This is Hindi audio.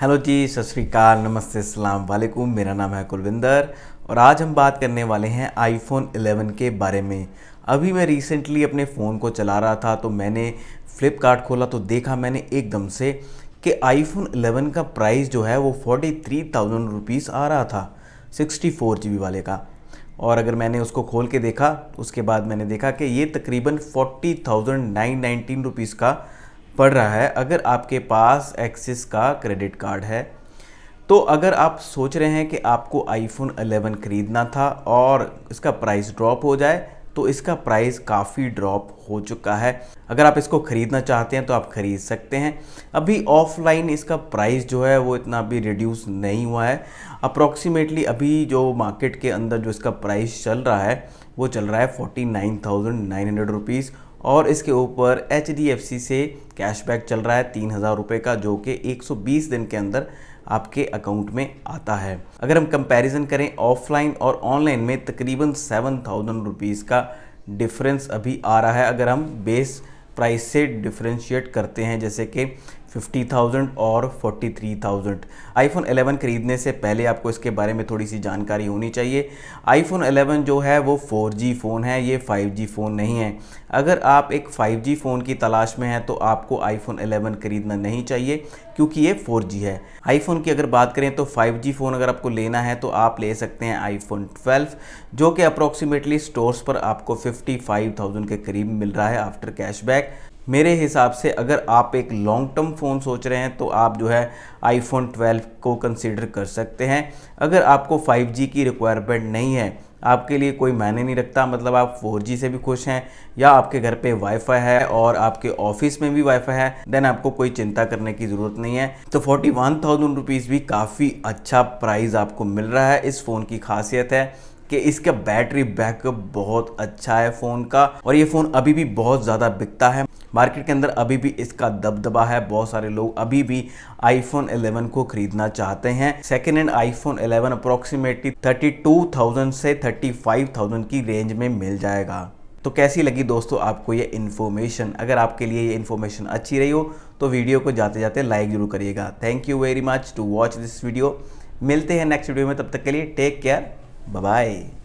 हेलो जी सत श्रीकाल नमस्ते सलाम वालेकुम मेरा नाम है कुलविंदर और आज हम बात करने वाले हैं आईफोन 11 के बारे में अभी मैं रिसेंटली अपने फ़ोन को चला रहा था तो मैंने फ़्लिपकार्ट खोला तो देखा मैंने एकदम से कि आईफोन 11 का प्राइस जो है वो फोर्टी थ्री थाउजेंड रुपीज़ आ रहा था सिक्सटी फोर जी बी वाले का और अगर मैंने उसको खोल के देखा उसके बाद मैंने देखा कि ये तकरीबन forty thousand nine nineteen rupees का पड़ रहा है अगर आपके पास एक्सिस का क्रेडिट कार्ड है तो अगर आप सोच रहे हैं कि आपको आईफोन 11 ख़रीदना था और इसका प्राइस ड्रॉप हो जाए तो इसका प्राइस काफ़ी ड्रॉप हो चुका है अगर आप इसको ख़रीदना चाहते हैं तो आप ख़रीद सकते हैं अभी ऑफलाइन इसका प्राइस जो है वो इतना अभी रिड्यूस नहीं हुआ है अप्रॉक्सीमेटली अभी जो मार्केट के अंदर जो इसका प्राइस चल रहा है वो चल रहा है forty nine thousand nine hundred rupees और इसके ऊपर एच से कैशबैक चल रहा है तीन हज़ार रुपये का जो कि 120 दिन के अंदर आपके अकाउंट में आता है अगर हम कंपैरिजन करें ऑफलाइन और ऑनलाइन में तकरीबन सेवन थाउजेंड रुपीज़ का डिफरेंस अभी आ रहा है अगर हम बेस प्राइस से डिफ्रेंशिएट करते हैं जैसे कि 50,000 और 43,000 आईफोन 11 ख़रीदने से पहले आपको इसके बारे में थोड़ी सी जानकारी होनी चाहिए आईफोन 11 जो है वो 4G फ़ोन है ये 5G फ़ोन नहीं है अगर आप एक 5G फ़ोन की तलाश में हैं तो आपको आईफोन 11 ख़रीदना नहीं चाहिए क्योंकि ये 4G है आईफोन की अगर बात करें तो 5G फ़ोन अगर आपको लेना है तो आप ले सकते हैं आईफोन 12 जो कि अप्रॉक्सीमेटली स्टोर्स पर आपको 55,000 के करीब मिल रहा है आफ्टर कैशबैक मेरे हिसाब से अगर आप एक लॉन्ग टर्म फ़ोन सोच रहे हैं तो आप जो है आईफोन 12 को कंसिडर कर सकते हैं अगर आपको 5G की रिक्वायरमेंट नहीं है आपके लिए कोई मायने नहीं रखता मतलब आप 4G से भी खुश हैं या आपके घर पे वाईफाई है और आपके ऑफिस में भी वाईफाई है देन आपको कोई चिंता करने की ज़रूरत नहीं है तो फोर्टी वन थाउजेंड रुपीज़ भी काफ़ी अच्छा प्राइस आपको मिल रहा है इस फ़ोन की खासियत है कि इसका बैटरी बैकअप बहुत अच्छा है फ़ोन का और ये फ़ोन अभी भी बहुत ज़्यादा बिकता है मार्केट के अंदर अभी भी इसका दबदबा है बहुत सारे लोग अभी भी आईफोन 11 को खरीदना चाहते हैं सेकेंड हैंड आईफोन 11 अप्रोक्सीमेटली 32,000 से 35,000 की रेंज में मिल जाएगा तो कैसी लगी दोस्तों आपको ये इन्फॉर्मेशन अगर आपके लिए ये इन्फॉर्मेशन अच्छी रही हो तो वीडियो को जाते जाते लाइक जरूर करिएगा thank you very much to watch this video मिलते हैं नेक्स्ट वीडियो में तब तक के लिए टेक केयर Bye bye.